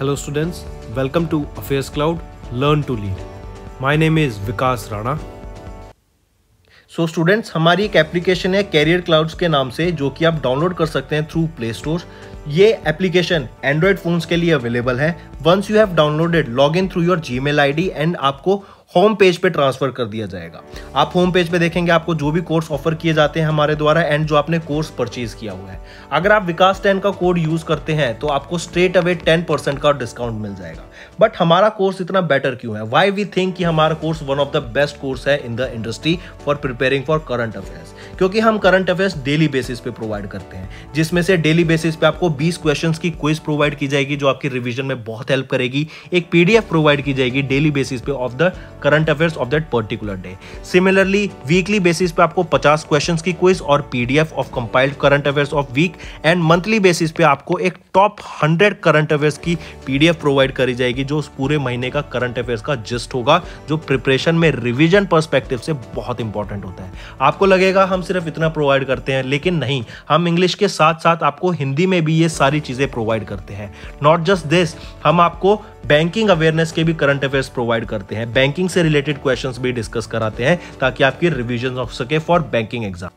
Hello students, welcome to Affairs Cloud Learn to Lead. My name is Vikas Rana. So so students हमारी एक application है career clouds के नाम से जो कि आप डाउनलोड कर सकते हैं थ्रू प्ले स्टोर ये एप्लीकेशन एंड्रॉयड फोन्स के लिए अवेलेबल है once you have downloaded log in through your Gmail and आपको होम पेज पे ट्रांसफर कर दिया जाएगा आप होम पेज पे देखेंगे आपको जो भी कोर्स ऑफर किए जाते हैं हमारे द्वारा एंड जो आपने कोर्स परचेज किया हुआ है अगर आप विकास टेन का कोड यूज करते हैं तो आपको स्ट्रेट अवे टेन परसेंट का डिस्काउंट मिल जाएगा बट हमारा कोर्स इतना बेटर क्यों है वाई वी थिंक कि हमारा course one of the best course है in the industry for preparing for current affairs क्योंकि हम करंट अफेयर्स डेली बेसिस पे प्रोवाइड करते हैं जिसमें से डेली बेसिस पे आपको 20 क्वेश्चंस की क्विज प्रोवाइड की जाएगी जो आपकी रिवीजन में बहुत हेल्प करेगी एक पीडीएफ प्रोवाइड की जाएगी डेली बेसिस पे of the current affairs of that particular day similarly weekly basis पे आपको 50 क्वेश्चन की क्विज और PDF of compiled current affairs of week and monthly basis पे आपको एक टॉप हंड्रेड करंट अफेयर्स की पीडीएफ प्रोवाइड करी जाएगी जो उस पूरे महीने का करंट अफेयर्स का जिस्ट होगा जो प्रिपरेशन में रिविजन परस्पेक्टिव से बहुत इंपॉर्टेंट होता है आपको लगेगा हम सिर्फ इतना प्रोवाइड करते हैं लेकिन नहीं हम इंग्लिश के साथ साथ आपको हिंदी में भी ये सारी चीज़ें प्रोवाइड करते हैं नॉट जस्ट दिस हम आपको बैंकिंग अवेयरनेस के भी करंट अफेयर्स प्रोवाइड करते हैं बैंकिंग से रिलेटेड क्वेश्चन भी डिस्कस कराते हैं ताकि आपकी रिविजन हो सके फॉर बैंकिंग एग्जाम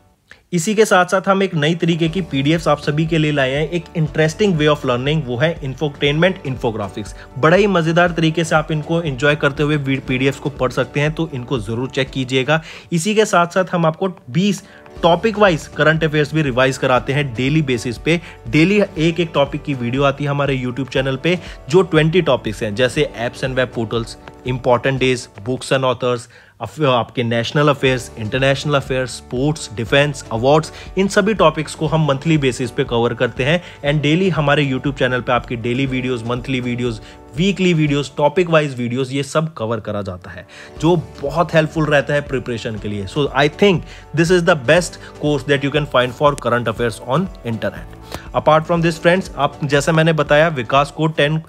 इसी के साथ साथ हम एक नई तरीके की पी आप सभी के लिए लाए हैं एक इंटरेस्टिंग वे ऑफ लर्निंग वो है इन्फोटेनमेंट इन्फोग्राफिक्स बड़ा ही मजेदार तरीके से आप इनको एंजॉय करते हुए पी को पढ़ सकते हैं तो इनको जरूर चेक कीजिएगा इसी के साथ साथ हम आपको 20 टॉपिक वाइज करंट अफेयर्स भी रिवाइज कराते हैं डेली बेसिस पे डेली एक एक टॉपिक की वीडियो आती है हमारे यूट्यूब चैनल पे जो 20 टॉपिक्स हैं जैसे apps and web portals important days books and authors आपके national affairs international affairs sports defence awards इन सभी टॉपिक्स को हम मंथली बेसिस पे कवर करते हैं एंड डेली हमारे यूट्यूब चैनल पे आपकी daily videos monthly videos weekly videos topic wise videos ये सब कवर करा जाता है जो बहुत हेल्पफुल रहता है प्रिपरेशन के लिए so I think this is the best course that you can find for current affairs on internet apart from this friends आप जैसे मैंने बताया Vikas code ten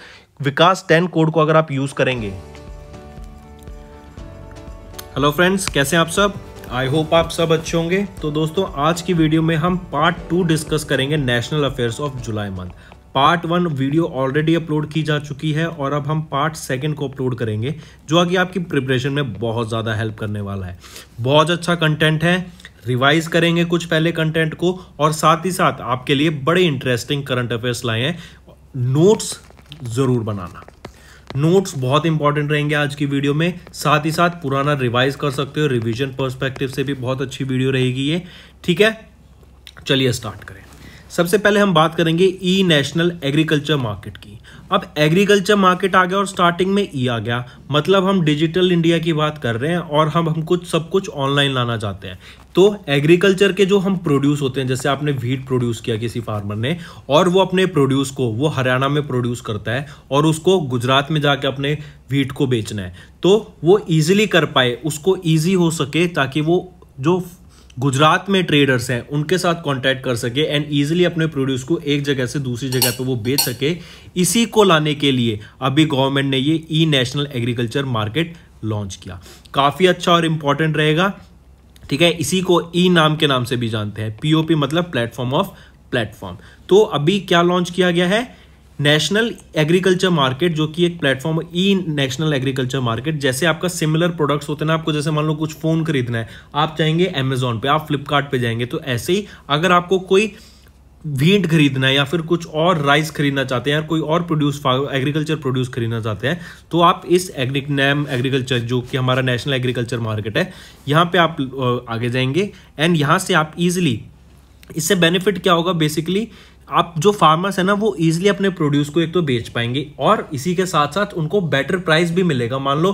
Vikas ten code को अगर आप यूज करेंगे हेलो फ्रेंड्स कैसे हैं आप सब आई होप आप सब अच्छे होंगे तो दोस्तों आज की वीडियो में हम पार्ट टू डिस्कस करेंगे national affairs of July month part one video already upload की जा चुकी है और अब हम पार्ट सेकंड को अपलोड करेंगे जो आगे आपकी प्रिपरेशन में बहुत ज़्यादा हेल्प करने वाला है बहुत अच्छा कंटेंट है रिवाइज करेंगे कुछ पहले कंटेंट को और साथ ही साथ आपके लिए बड़े इंटरेस्टिंग करंट अफेयर्स लाए हैं नोट्स ज़रूर बनाना नोट्स बहुत इंपॉर्टेंट रहेंगे आज की वीडियो में साथ ही साथ पुराना रिवाइज कर सकते हो रिविजन पर्सपेक्टिव से भी बहुत अच्छी वीडियो रहेगी ये ठीक है चलिए स्टार्ट करें सबसे पहले हम बात करेंगे ई नेशनल एग्रीकल्चर मार्केट की अब एग्रीकल्चर मार्केट आ गया और स्टार्टिंग में ई e आ गया मतलब हम डिजिटल इंडिया की बात कर रहे हैं और हम हम कुछ सब कुछ ऑनलाइन लाना चाहते हैं तो एग्रीकल्चर के जो हम प्रोड्यूस होते हैं जैसे आपने वीट प्रोड्यूस किया किसी फार्मर ने और वो अपने प्रोड्यूस को वो हरियाणा में प्रोड्यूस करता है और उसको गुजरात में जाके अपने व्हीट को बेचना है तो वो ईजिली कर पाए उसको ईजी हो सके ताकि वो जो गुजरात में ट्रेडर्स हैं उनके साथ कॉन्टैक्ट कर सके एंड ईजिली अपने प्रोड्यूस को एक जगह से दूसरी जगह पर वो बेच सके इसी को लाने के लिए अभी गवर्नमेंट ने ये e national agriculture market launch किया काफ़ी अच्छा और इम्पॉर्टेंट रहेगा ठीक है इसी को ई e नाम के नाम से भी जानते हैं पीओपी मतलब प्लेटफॉर्म ऑफ प्लेटफॉर्म तो अभी क्या लॉन्च किया गया है नेशनल एग्रीकल्चर मार्केट जो कि एक platform e national agriculture market जैसे आपका सिमिलर प्रोडक्ट्स होते हैं ना आपको जैसे मान लो कुछ फ़ोन खरीदना है आप जाएंगे अमेजोन पे आप फ्लिपकार्ट जाएंगे तो ऐसे ही अगर आपको कोई वीट खरीदना है या फिर कुछ और राइस खरीदना चाहते हैं या कोई और प्रोड्यूस एग्रीकल्चर प्रोड्यूस खरीदना चाहते हैं तो आप इस नैम एग्रीकल्चर जो कि हमारा नेशनल एग्रीकल्चर मार्केट है यहाँ पे आप आगे जाएंगे एंड यहाँ से आप इजिली इससे बेनिफिट क्या होगा बेसिकली आप जो फार्मर्स है ना वो इजिली अपने प्रोड्यूस को एक तो बेच पाएंगे और इसी के साथ साथ उनको बेटर प्राइस भी मिलेगा मान लो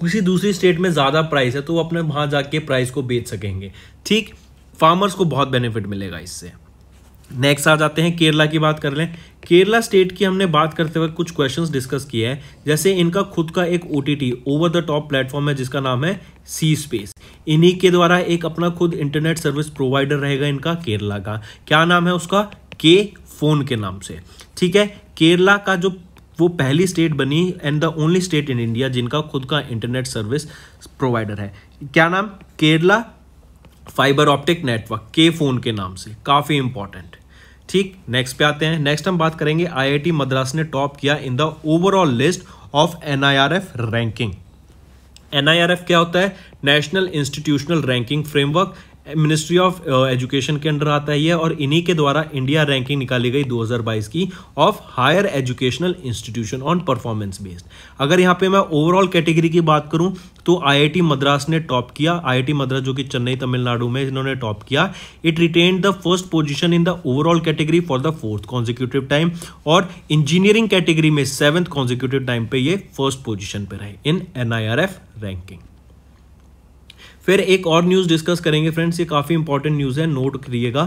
किसी दूसरी स्टेट में ज़्यादा प्राइस है तो वो अपने वहाँ जाके प्राइस को बेच सकेंगे ठीक फार्मर्स को बहुत बेनिफिट मिलेगा इससे नेक्स्ट आ जाते हैं केरला की बात कर लें केरला स्टेट की हमने बात करते वक्त कुछ क्वेश्चंस डिस्कस किए हैं जैसे इनका खुद का एक ओ ओवर द टॉप प्लेटफॉर्म है जिसका नाम है सी स्पेस इन्हीं के द्वारा एक अपना खुद इंटरनेट सर्विस प्रोवाइडर रहेगा इनका केरला का क्या नाम है उसका के फोन के नाम से ठीक है केरला का जो वो पहली स्टेट बनी and the only state in India जिनका खुद का इंटरनेट सर्विस प्रोवाइडर है क्या नाम केरला फाइबर ऑप्टिक नेटवर्क के फोन के नाम से काफ़ी इंपॉर्टेंट ठीक नेक्स्ट पे आते हैं नेक्स्ट हम बात करेंगे आई मद्रास ने टॉप किया in the overall list of NIRF ranking NIRF क्या होता है national institutional ranking framework ministry of education के अंडर आता है और इन्हीं के द्वारा इंडिया रैंकिंग निकाली गई 2022 की of higher educational institution on performance based अगर यहाँ पे मैं ओवरऑल कैटेगरी की बात करूँ तो आईआईटी मद्रास ने टॉप किया आईआईटी मद्रास जो कि चेन्नई तमिलनाडु में इन्होंने टॉप किया it retain the first position in the overall category for the fourth consecutive time और इंजीनियरिंग कैटेगरी में सेवंथ कॉन्जिक्यूटिव टाइम पर ये फर्स्ट पोजिशन पर रहे इन एन रैंकिंग फिर एक और न्यूज़ डिस्कस करेंगे फ्रेंड्स ये काफ़ी इंपॉर्टेंट न्यूज़ है नोट करिएगा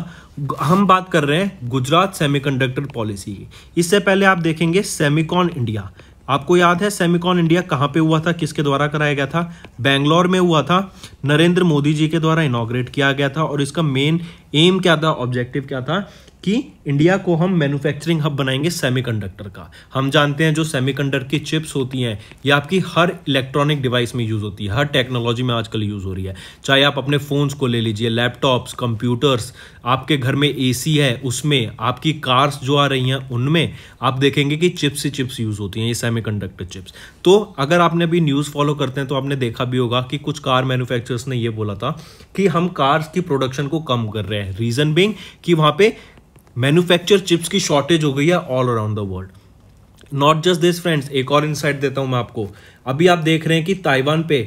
हम बात कर रहे हैं गुजरात सेमीकंडक्टर पॉलिसी की इससे पहले आप देखेंगे सेमिकॉन इंडिया आपको याद है सेमिकॉन इंडिया कहाँ पे हुआ था किसके द्वारा कराया गया था बेंगलोर में हुआ था नरेंद्र मोदी जी के द्वारा इनाग्रेट किया गया था और इसका मेन एम क्या था ऑब्जेक्टिव क्या था कि इंडिया को हम मैन्युफैक्चरिंग हब बनाएंगे सेमीकंडक्टर का हम जानते हैं जो सेमीकंडक्टर की चिप्स होती हैं ये आपकी हर इलेक्ट्रॉनिक डिवाइस में यूज़ होती है हर टेक्नोलॉजी में आजकल यूज़ हो रही है चाहे आप अपने फ़ोन्स को ले लीजिए लैपटॉप्स कंप्यूटर्स आपके घर में एसी है उसमें आपकी कार्स जो आ रही हैं उनमें आप देखेंगे कि चिप्स ही चिप्स यूज़ होती हैं ये सेमी चिप्स तो अगर आपने अभी न्यूज़ फॉलो करते हैं तो आपने देखा भी होगा कि कुछ कार मैनुफैक्चरर्स ने ये बोला था कि हम कार्स की प्रोडक्शन को कम कर रहे हैं रीज़न बिंग कि वहाँ पर मैन्युफैक्चर चिप्स की शॉर्टेज हो गई है all around the world not just this friends एक और इंसाइट देता हूं मैं आपको अभी आप देख रहे हैं कि ताइवान पे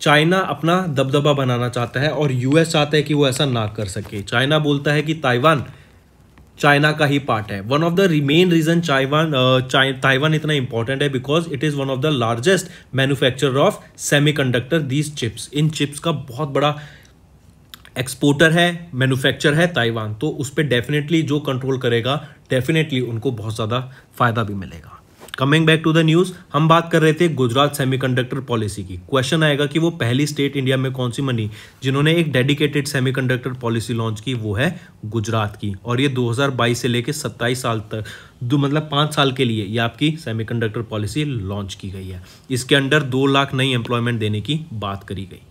चाइना अपना दबदबा बनाना चाहता है और यूएस चाहता है कि वो ऐसा ना कर सके चाइना बोलता है कि ताइवान चाइना का ही पार्ट है one of the main reason Taiwan Taiwan इतना इंपॉर्टेंट है because it is one of the largest manufacturer of semiconductor these chips इन चिप्स का बहुत बड़ा एक्सपोर्टर है मैन्युफैक्चर है ताइवान तो उस पर डेफिनेटली जो कंट्रोल करेगा डेफिनेटली उनको बहुत ज़्यादा फायदा भी मिलेगा coming back to the news हम बात कर रहे थे गुजरात सेमीकंडक्टर पॉलिसी की क्वेश्चन आएगा कि वो पहली स्टेट इंडिया में कौन सी मनी जिन्होंने एक डेडिकेटेड सेमीकंडक्टर पॉलिसी लॉन्च की वो है गुजरात की और ये 2022 से लेकर 27 साल तक दो मतलब पाँच साल के लिए ये आपकी सेमीकंडक्टर पॉलिसी लॉन्च की गई है इसके अंडर दो लाख नई एम्प्लॉयमेंट देने की बात करी गई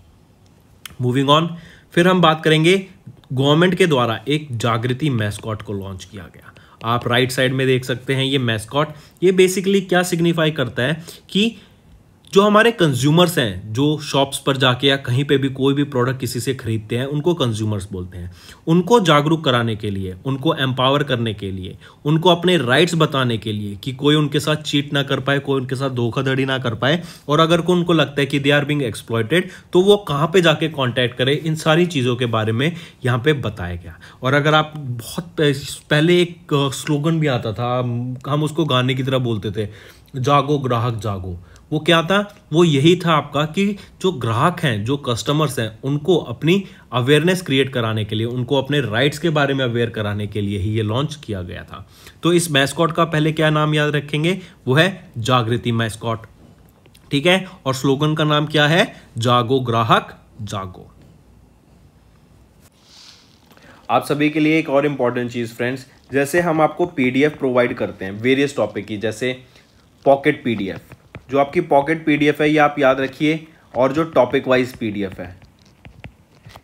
मूविंग ऑन फिर हम बात करेंगे गवर्नमेंट के द्वारा एक जागृति मैस्कॉट को लॉन्च किया गया आप राइट साइड में देख सकते हैं ये मैस्कॉट ये बेसिकली क्या सिग्निफाई करता है कि जो हमारे कंज्यूमर्स हैं जो शॉप्स पर जाके या कहीं पे भी कोई भी प्रोडक्ट किसी से खरीदते हैं उनको कंज्यूमर्स बोलते हैं उनको जागरूक कराने के लिए उनको एम्पावर करने के लिए उनको अपने राइट्स बताने के लिए कि कोई उनके साथ चीट ना कर पाए कोई उनके साथ धोखाधड़ी ना कर पाए और अगर कोई उनको लगता है कि दे आर बिंग एक्सप्लॉयटेड तो वो कहाँ पर जाके कॉन्टैक्ट करें इन सारी चीज़ों के बारे में यहाँ पर बताया गया और अगर आप बहुत पहले एक स्लोगन भी आता था हम उसको गाने की तरह बोलते थे जागो ग्राहक जागो वो क्या था वो यही था आपका कि जो ग्राहक हैं जो कस्टमर्स हैं उनको अपनी अवेयरनेस क्रिएट कराने के लिए उनको अपने राइट्स के बारे में अवेयर कराने के लिए ही ये लॉन्च किया गया था तो इस मैस्कॉट का पहले क्या नाम याद रखेंगे वो है जागृति मैस्कॉट ठीक है और स्लोगन का नाम क्या है जागो ग्राहक जागो आप सभी के लिए एक और इंपॉर्टेंट चीज़ फ्रेंड्स जैसे हम आपको पीडीएफ प्रोवाइड करते हैं वेरियस टॉपिक की जैसे पॉकेट पीडीएफ जो आपकी पॉकेट पी है ये आप याद रखिए और जो टॉपिक वाइज पी है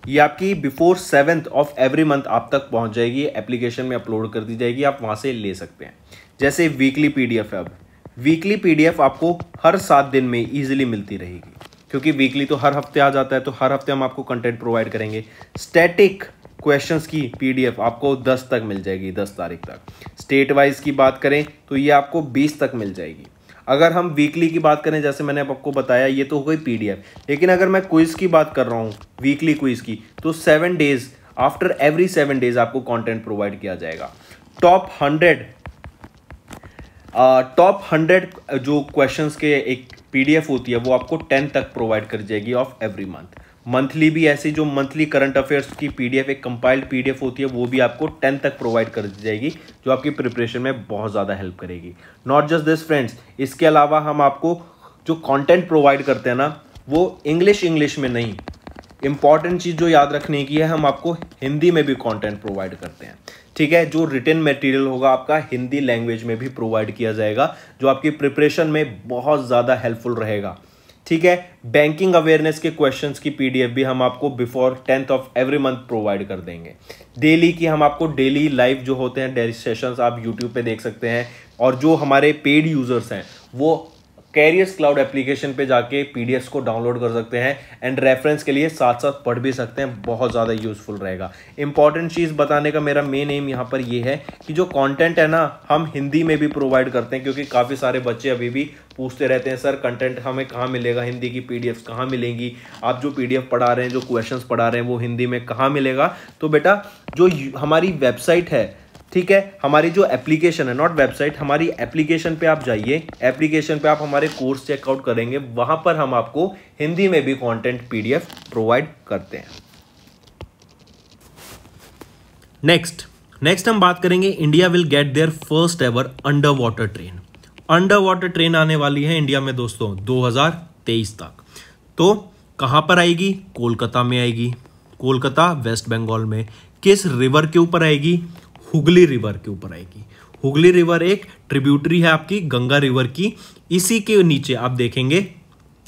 ये आपकी before seventh of every month आप तक पहुंच जाएगी एप्लीकेशन में अपलोड कर दी जाएगी आप वहां से ले सकते हैं जैसे वीकली पीडीएफ है अब वीकली पीडीएफ आपको हर सात दिन में ईजिली मिलती रहेगी क्योंकि वीकली तो हर हफ्ते आ जाता है तो हर हफ्ते हम आपको कंटेंट प्रोवाइड करेंगे स्टैटिक क्वेश्चंस की पीडीएफ आपको 10 तक मिल जाएगी 10 तारीख तक स्टेट वाइज की बात करें तो ये आपको 20 तक मिल जाएगी अगर हम वीकली की बात करें जैसे मैंने आपको बताया ये तो हो गई पी लेकिन अगर मैं क्विज़ की बात कर रहा हूँ वीकली क्विज़ की तो seven days after every seven days आपको कंटेंट प्रोवाइड किया जाएगा टॉप हंड्रेड टॉप हंड्रेड जो क्वेश्चंस के एक पीडीएफ होती है वो आपको टेन तक प्रोवाइड कर जाएगी ऑफ एवरी मंथ मंथली भी ऐसी जो मंथली करंट अफेयर्स की पीडीएफ एक कंपाइल्ड पीडीएफ होती है वो भी आपको टेंथ तक प्रोवाइड कर दी जाएगी जो आपकी प्रिपरेशन में बहुत ज़्यादा हेल्प करेगी नॉट जस्ट दिस फ्रेंड्स इसके अलावा हम आपको जो कंटेंट प्रोवाइड करते हैं ना वो इंग्लिश इंग्लिश में नहीं इंपॉर्टेंट चीज़ जो याद रखने की है हम आपको हिंदी में भी कॉन्टेंट प्रोवाइड करते हैं ठीक है जो रिटर्न मटेरियल होगा आपका हिंदी लैंग्वेज में भी प्रोवाइड किया जाएगा जो आपकी प्रिपरेशन में बहुत ज़्यादा हेल्पफुल रहेगा ठीक है बैंकिंग अवेयरनेस के क्वेश्चंस की पीडीएफ भी हम आपको before tenth of every month provide कर देंगे डेली की हम आपको डेली लाइव जो होते हैं डेली सेशंस आप यूट्यूब पे देख सकते हैं और जो हमारे पेड यूजर्स हैं वो कैरियस क्लाउड एप्लीकेशन पे जाके पीडीएफ को डाउनलोड कर सकते हैं एंड रेफरेंस के लिए साथ साथ पढ़ भी सकते हैं बहुत ज़्यादा यूजफुल रहेगा इंपॉर्टेंट चीज़ बताने का मेरा मेन एम यहाँ पर ये है कि जो कॉन्टेंट है ना हम हिंदी में भी प्रोवाइड करते हैं क्योंकि काफ़ी सारे बच्चे अभी भी पूछते रहते हैं सर कंटेंट हमें कहाँ मिलेगा हिंदी की पी डी कहाँ मिलेंगी आप जो पी पढ़ा रहे हैं जो क्वेश्चन पढ़ा रहे हैं वो हिंदी में कहाँ मिलेगा तो बेटा जो हमारी वेबसाइट है ठीक है हमारी जो एप्लीकेशन है नॉट वेबसाइट हमारी एप्लीकेशन पे आप जाइए एप्लीकेशन पे आप हमारे कोर्स चेकआउट करेंगे वहां पर हम आपको हिंदी में भी कंटेंट पीडीएफ प्रोवाइड करते हैं नेक्स्ट नेक्स्ट हम बात करेंगे India will get their first ever underwater train underwater train आने वाली है इंडिया में दोस्तों दो तक तो कहां पर आएगी कोलकाता में आएगी कोलकाता वेस्ट बंगाल में किस रिवर के ऊपर आएगी हुगली रिवर के ऊपर आएगी हुगली रिवर एक ट्रिब्यूटरी है आपकी गंगा रिवर की इसी के नीचे आप देखेंगे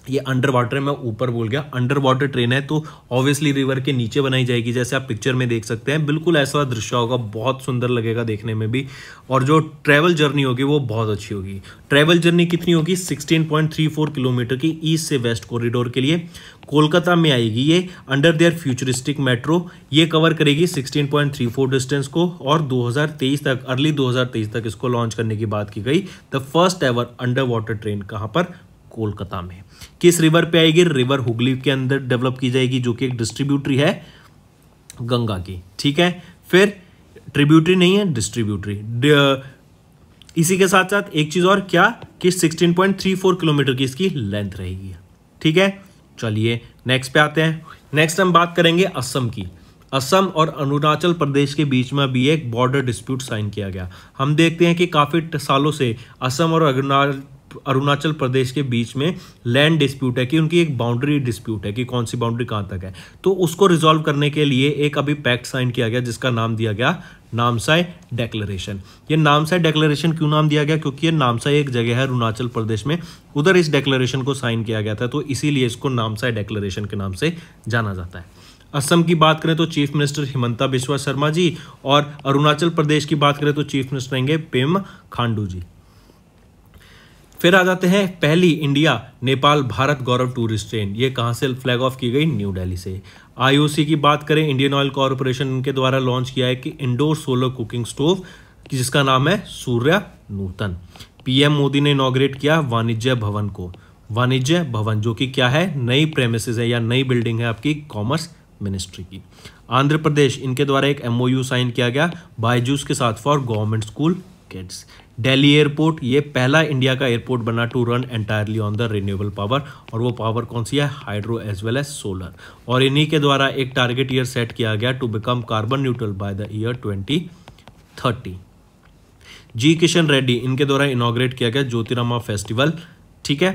ये अंडर वाटर मैं ऊपर बोल गया अंडर वाटर ट्रेन है तो ऑब्वियसली रिवर के नीचे बनाई जाएगी जैसे आप पिक्चर में देख सकते हैं बिल्कुल ऐसा दृश्य होगा बहुत सुंदर लगेगा देखने में भी और जो ट्रैवल जर्नी होगी वो बहुत अच्छी होगी ट्रैवल जर्नी कितनी होगी 16.34 किलोमीटर की ईस्ट से वेस्ट कॉरिडोर के लिए कोलकाता में आएगी ये अंडर देयर फ्यूचरिस्टिक मेट्रो ये कवर करेगी 16.34 डिस्टेंस को और 2023 तक अर्ली 2023 तक इसको लॉन्च करने की बात की गई the first ever underwater train कहाँ पर कोलकाता में किस रिवर पे आएगी रिवर हुगली के अंदर डेवलप की जाएगी जो कि एक डिस्ट्रीब्यूटरी है गंगा की ठीक है फिर ट्रिब्यूटरी नहीं है डिस्ट्रीब्यूटरी इसी के साथ साथ एक चीज और क्या कि 16.34 किलोमीटर की इसकी लेंथ रहेगी ठीक है चलिए नेक्स्ट पे आते हैं नेक्स्ट हम बात करेंगे असम की असम और अरुणाचल प्रदेश के बीच में भी एक बॉर्डर डिस्प्यूट साइन किया गया हम देखते हैं कि काफ़ी सालों से असम और अरुणाचल प्रदेश के बीच में लैंड डिस्प्यूट है कि उनकी एक बाउंड्री डिस्प्यूट है कि कौन सी बाउंड्री कहाँ तक है तो उसको रिजॉल्व करने के लिए एक अभी पैक्ट साइन किया गया जिसका नाम दिया गया नामसाई डेक्लेरेशन ये नामसाई डेक्लेरेशन क्यों नाम दिया गया क्योंकि ये नामसाई एक जगह है अरुणाचल प्रदेश में उधर इस डेक्लेरेशन को साइन किया गया था तो इसीलिए इसको नामसाई डेक्लेरेशन के नाम से जाना जाता है असम की बात करें तो चीफ मिनिस्टर हिमंता बिश्वा शर्मा जी और अरुणाचल प्रदेश की बात करें तो चीफ मिनिस्टर रहेंगे पेम खांडू जी फिर आ जाते हैं पहली India Nepal Bharat Gaurav tourist train ये कहाँ से फ्लैग ऑफ की गई न्यू दिल्ली से आईओसी की बात करें इंडियन ऑयल कॉरपोरेशन के द्वारा लॉन्च किया है कि इंडोर सोलर कुकिंग स्टोव जिसका नाम है सूर्य नूतन पीएम मोदी ने इनोग्रेट किया वाणिज्य भवन को वाणिज्य भवन जो कि क्या है नई प्रेमिस है या नई बिल्डिंग है आपकी कॉमर्स मिनिस्ट्री की आंध्र प्रदेश इनके द्वारा एक एमओयू साइन किया गया बायजूस के साथ for government school kids Delhi airport ये पहला इंडिया का एयरपोर्ट बना to run entirely on the renewable power और वो पावर कौन सी है hydro as well as solar और इन्हीं के द्वारा एक टारगेट ईयर सेट किया गया to become carbon neutral by the year twenty thirty G Kishan Reddy इनके द्वारा इनोग्रेट किया गया ज्योतिरामा फेस्टिवल ठीक है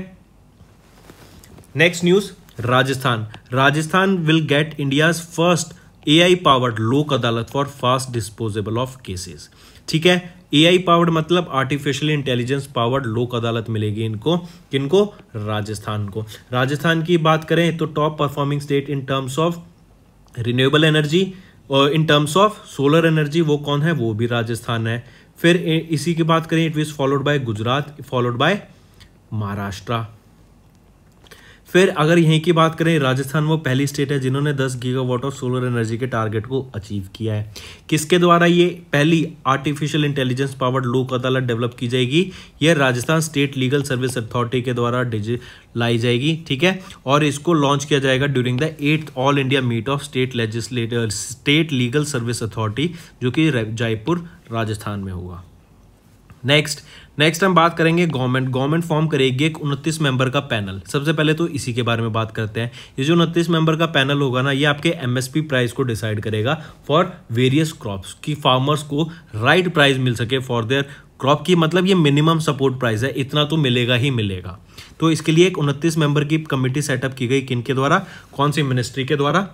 next news Rajasthan Rajasthan will get India first A I powered Lok Adalat for fast disposable of cases ठीक है एआई पावर्ड मतलब artificial intelligence powered Lok Adalat मिलेगी इनको किनको राजस्थान को राजस्थान की बात करें तो top performing state in terms of renewable energy और in terms of solar energy वो कौन है वो भी राजस्थान है फिर इसी की बात करें it was followed by Gujarat followed by Maharashtra फिर अगर यहीं की बात करें राजस्थान वो पहली स्टेट है जिन्होंने 10 गीगावाट ऑफ सोलर एनर्जी के टारगेट को अचीव किया है किसके द्वारा ये पहली आर्टिफिशियल इंटेलिजेंस पावर्ड लोक अदालत डेवलप की जाएगी यह Rajasthan state legal service authority के द्वारा लाई जाएगी ठीक है और इसको लॉन्च किया जाएगा during the at all India meet of state legislator state legal service authority जो कि जयपुर राजस्थान में होगा नेक्स्ट नेक्स्ट हम बात करेंगे गवर्नमेंट गवर्नमेंट फॉर्म करेगी एक उनतीस मेंबर का पैनल सबसे पहले तो इसी के बारे में बात करते हैं ये जो उनतीस मेंबर का पैनल होगा ना ये आपके एमएसपी प्राइस को डिसाइड करेगा फॉर वेरियस क्रॉप्स कि फार्मर्स को राइट right प्राइस मिल सके फॉर देयर क्रॉप की मतलब ये मिनिमम सपोर्ट प्राइस है इतना तो मिलेगा ही मिलेगा तो इसके लिए एक उनतीस मेंबर की कमेटी सेटअप की गई किन के द्वारा कौन सी मिनिस्ट्री के द्वारा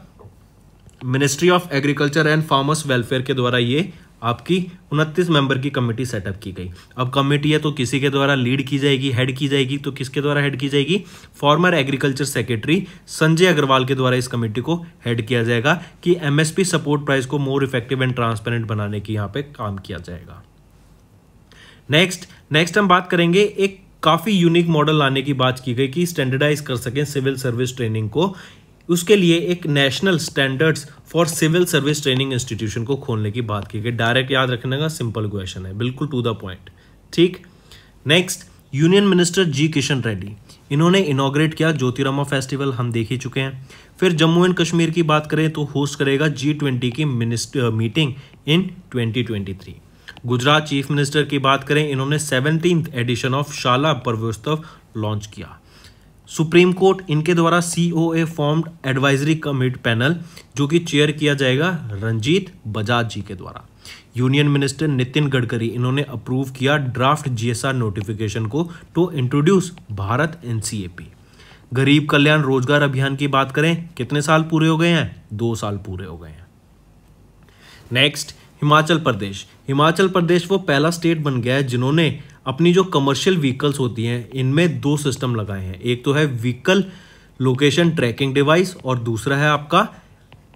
ministry of agriculture and farmers welfare के द्वारा ये आपकी उनतीस मेंबर की कमेटी सेटअप की गई अब कमेटी है तो किसी के द्वारा लीड की जाएगी हेड की जाएगी तो किसके द्वारा हेड की जाएगी former agriculture secretary Sanjay Agarwal के द्वारा इस कमेटी को हेड किया जाएगा कि एमएसपी सपोर्ट प्राइस को मोर इफेक्टिव एंड ट्रांसपेरेंट बनाने की यहाँ पे काम किया जाएगा नेक्स्ट नेक्स्ट हम बात करेंगे एक काफ़ी यूनिक मॉडल लाने की बात की गई कि स्टैंडर्डाइज कर सकें सिविल सर्विस ट्रेनिंग को उसके लिए एक national standards for civil service training institution को खोलने की बात की गई डायरेक्ट याद रखने का सिंपल क्वेश्चन है बिल्कुल टू द पॉइंट ठीक next union minister G Kishan Reddy इन्होंने इनाग्रेट किया ज्योतिरामा फेस्टिवल हम देख ही चुके हैं फिर जम्मू एंड कश्मीर की बात करें तो होस्ट करेगा जी ट्वेंटी की minister meeting in 2023 Gujarat chief minister की बात करें इन्होंने seventeen edition of Shala Parvotsav launch किया सुप्रीम कोर्ट इनके द्वारा C O A formed advisory commit panel जो कि चेयर किया जाएगा रंजीत बजाज जी के द्वारा यूनियन मिनिस्टर नितिन गडकरी इन्होंने अप्रूव किया ड्राफ्ट जीएसआर नोटिफिकेशन को टू तो इंट्रोड्यूस भारत पी गरीब कल्याण रोजगार अभियान की बात करें कितने साल पूरे हो गए हैं दो साल पूरे हो गए हैं नेक्स्ट हिमाचल प्रदेश हिमाचल प्रदेश वो पहला स्टेट बन गया है जिन्होंने अपनी जो कमर्शियल व्हीकल्स होती हैं इनमें दो सिस्टम लगाए हैं एक तो है व्हीकल लोकेशन ट्रैकिंग डिवाइस और दूसरा है आपका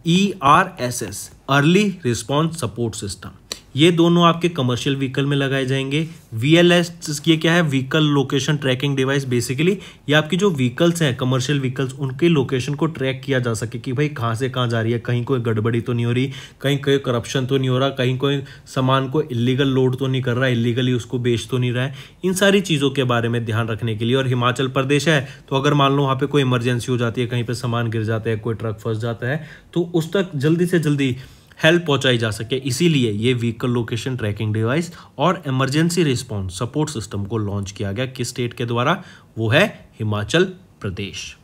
E R S S early response support system ये दोनों आपके कमर्शियल व्हीकल में लगाए जाएंगे वी एल एस ये क्या है vehicle location tracking device basically ये आपकी जो व्हीकल्स हैं कमर्शियल व्हीकल्स उनके लोकेशन को ट्रैक किया जा सके कि भाई कहाँ से कहाँ जा रही है कहीं कोई गड़बड़ी तो नहीं हो रही कहीं कोई करप्शन तो नहीं हो रहा कहीं कोई सामान को इलीगल लोड तो नहीं कर रहा इलीगली उसको बेच तो नहीं रहा है इन सारी चीज़ों के बारे में ध्यान रखने के लिए और हिमाचल प्रदेश है तो अगर मान लो वहाँ पर कोई इमरजेंसी हो जाती है कहीं पर सामान गिर जाता है कोई ट्रक फंस जाता है तो उस तक जल्दी से जल्दी हेल्प पहुंचाई जा सके इसीलिए ये व्हीकल लोकेशन ट्रैकिंग डिवाइस और इमरजेंसी रिस्पॉन्स सपोर्ट सिस्टम को लॉन्च किया गया किस स्टेट के द्वारा वो है हिमाचल प्रदेश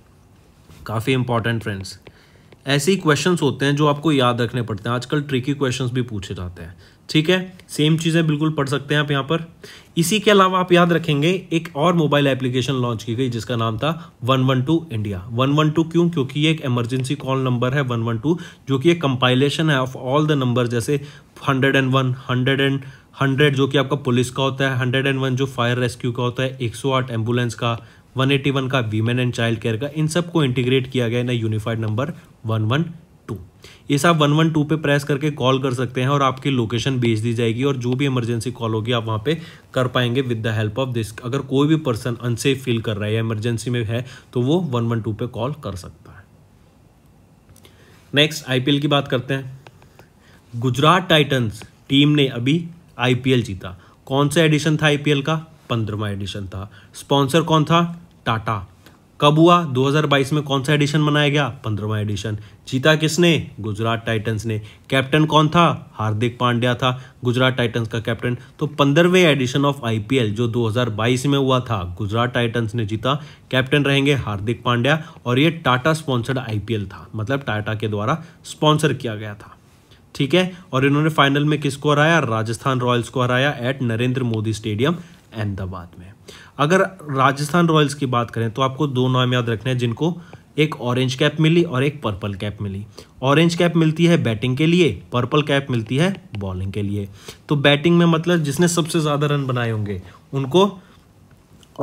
काफ़ी इंपॉर्टेंट फ्रेंड्स ऐसे ही क्वेश्चन होते हैं जो आपको याद रखने पड़ते हैं आजकल ट्रिकी क्वेश्चन भी पूछे जाते हैं ठीक है सेम चीज़ें बिल्कुल पढ़ सकते हैं आप यहाँ पर इसी के अलावा आप याद रखेंगे एक और मोबाइल एप्लीकेशन लॉन्च की गई जिसका नाम था 112 इंडिया 112 क्यों क्योंकि ये एक इमरजेंसी कॉल नंबर है 112 जो कि एक कंपाइलेशन है ऑफ ऑल द नंबर जैसे 101 100 एंड हंड्रेड जो कि आपका पुलिस का होता है हंड्रेड एंड वन जो फायर रेस्क्यू का होता है एक सौ आठ एम्बुलेंस का वन एटी वन का वीमेन एंड चाइल्ड केयर का इन सबको इंटीग्रेट किया गया ना यूनिफाइड नंबर वन वन ये आप वन वन टू पर प्रेस करके कॉल कर सकते हैं और आपकी लोकेशन भेज दी जाएगी और जो भी इमरजेंसी कॉल होगी आप वहाँ पे कर पाएंगे with the help of this अगर कोई भी पर्सन अनसेफ फील कर रहा है या इमरजेंसी में है तो वो वन वन टू पे कॉल कर सकता है नेक्स्ट आईपीएल की बात करते हैं गुजरात टाइटन्स टीम ने अभी आईपीएल जीता कौन सा एडिशन था आईपीएल का पंद्रवा एडिशन था स्पॉन्सर कौन था टाटा कब हुआ 2022 में कौन सा एडिशन बनाया गया पंद्रहवा एडिशन जीता किसने गुजरात टाइटंस ने कैप्टन कौन था हार्दिक पांड्या था गुजरात टाइटंस का कैप्टन तो पंद्रहवें एडिशन ऑफ आईपीएल जो 2022 में हुआ था गुजरात टाइटंस ने जीता कैप्टन रहेंगे हार्दिक पांड्या और ये टाटा स्पॉन्सर्ड आईपीएल था मतलब टाटा के द्वारा स्पॉन्सर किया गया था ठीक है और इन्होंने फाइनल में किसको हराया राजस्थान रॉयल्स को हराया एट नरेंद्र मोदी स्टेडियम अहमदाबाद में अगर राजस्थान रॉयल्स की बात करें तो आपको दो नाम याद रखने हैं जिनको एक ऑरेंज कैप मिली और एक पर्पल कैप मिली ऑरेंज कैप मिलती है बैटिंग के लिए पर्पल कैप मिलती है बॉलिंग के लिए तो बैटिंग में मतलब जिसने सबसे ज़्यादा रन बनाए होंगे उनको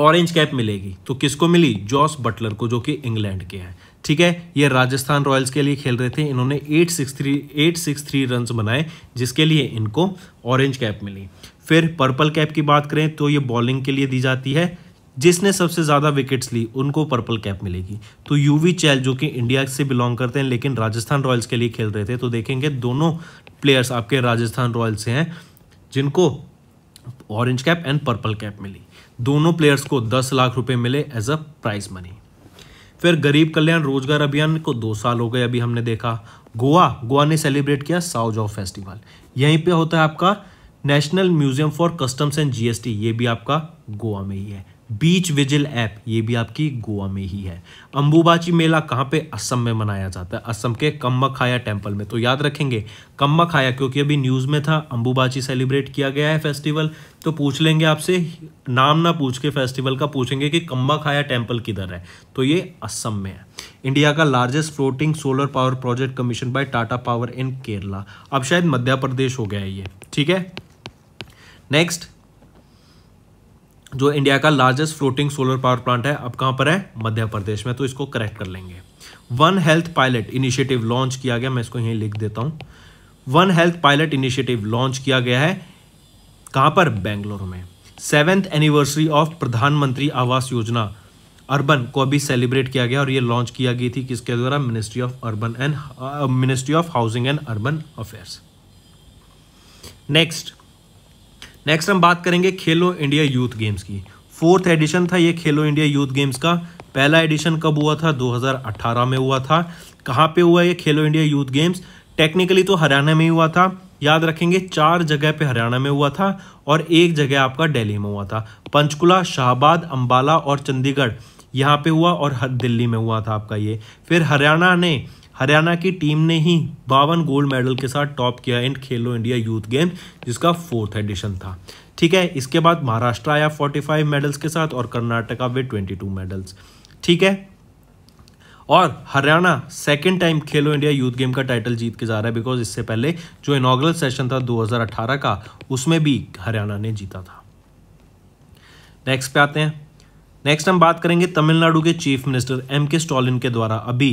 ऑरेंज कैप मिलेगी तो किसको मिली जॉस बटलर को जो कि इंग्लैंड के हैं ठीक है ये राजस्थान रॉयल्स के लिए खेल रहे थे इन्होंने 863 863 रन्स बनाए जिसके लिए इनको ऑरेंज कैप मिली फिर पर्पल कैप की बात करें तो ये बॉलिंग के लिए दी जाती है जिसने सबसे ज़्यादा विकेट्स ली उनको पर्पल कैप मिलेगी तो यूवी चैल जो कि इंडिया से बिलोंग करते हैं लेकिन राजस्थान रॉयल्स के लिए खेल रहे थे तो देखेंगे दोनों प्लेयर्स आपके राजस्थान रॉयल्स से हैं जिनको orange cap and purple cap मिली दोनों प्लेयर्स को दस लाख रुपये मिले एज अ प्राइज मनी फिर गरीब कल्याण रोजगार अभियान को दो साल हो गए अभी हमने देखा गोवा गोवा ने सेलिब्रेट किया जॉ फेस्टिवल यहीं पे होता है आपका national museum for customs and GST ये भी आपका गोवा में ही है बीच विजिल ऐप ये भी आपकी गोवा में ही है अंबुबाची मेला कहाँ पे असम में मनाया जाता है असम के कम्मा खाया टेम्पल में तो याद रखेंगे कम्मा खाया क्योंकि अभी न्यूज़ में था अंबुबाची सेलिब्रेट किया गया है फेस्टिवल तो पूछ लेंगे आपसे नाम ना पूछ के फेस्टिवल का पूछेंगे कि कम्मा खाया टेम्पल किधर है तो ये असम में है इंडिया का largest floating solar power project commission by Tata power in Kerala अब शायद मध्य प्रदेश हो गया है ये ठीक है नेक्स्ट जो इंडिया का largest floating solar power plant है अब कहां पर है मध्य प्रदेश में तो इसको करेक्ट कर लेंगे one health pilot initiative launch किया गया मैं इसको यहीं लिख देता हूं one health pilot initiative launch किया गया है कहां पर बेंगलोर में सेवेंथ एनिवर्सरी ऑफ प्रधानमंत्री आवास योजना अर्बन को अभी सेलिब्रेट किया गया और ये लॉन्च किया गई थी किसके द्वारा ministry of urban and ministry of housing and urban affairs next next हम बात करेंगे खेलो इंडिया यूथ गेम्स की फोर्थ एडिशन था ये खेलो इंडिया यूथ गेम्स का पहला एडिशन कब हुआ था 2018 में हुआ था कहाँ पे हुआ ये खेलो इंडिया यूथ गेम्स टेक्निकली तो हरियाणा में ही हुआ था याद रखेंगे चार जगह पे हरियाणा में हुआ था और एक जगह आपका दिल्ली में हुआ था पंचकुला शाहबाद अम्बाला और चंडीगढ़ यहाँ पे हुआ और दिल्ली में हुआ था आपका ये फिर हरियाणा ने हरियाणा की टीम ने ही बावन गोल्ड मेडल के साथ टॉप किया in Khelo India youth game जिसका फोर्थ एडिशन था ठीक है इसके बाद महाराष्ट्र आया 45 मेडल्स के साथ और कर्नाटका विद 22 मेडल्स ठीक है और Haryana second time Khelo India youth game का टाइटल जीत के जा रहा है बिकॉज इससे पहले जो इनाग्रल सेशन था 2018 का उसमें भी हरियाणा ने जीता था नेक्स्ट पे आते हैं नेक्स्ट हम बात करेंगे तमिलनाडु के chief minister M K Stalin के द्वारा अभी